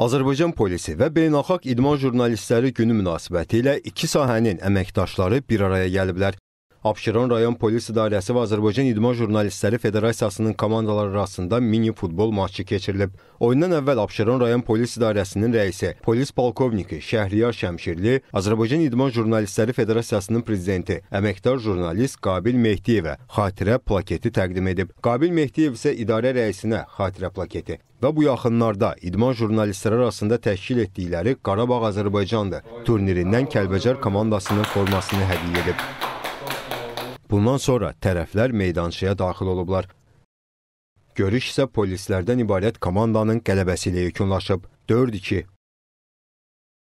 Azərbaycan polisi və beynəlxalq idman jurnalistləri günü münasibətilə iki sahənin əməkdaşları bir araya gəliblər. Abşeron rayon polis idarəsi və Azərbaycan İdman Jurnalistləri Federasiyasının komandaları arasında mini futbol maçı keçirilib. Oyundan əvvəl Abşeron rayon polis idarəsinin rəisi, polis polkovniki Şəhriyar Şəmşirli, Azərbaycan İdman Jurnalistləri Federasiyasının prezidenti, əməkdar jurnalist Qabil Mehdiyevə xatirə plaketi təqdim edib. Qabil Mehdiyev isə idarə rəisinə xatirə plaketi və bu yaxınlarda idman jurnalistləri arasında təşkil etdikləri Qarabağ Azərbaycandır turnirindən Kəlbəcər komandasının formasını hədiyyə edib. Bundan sonra tərəflər meydançıya daxil olublar. Görüş isə polislərdən ibarət komandanın qələbəsi ilə yekunlaşıb. 4-2.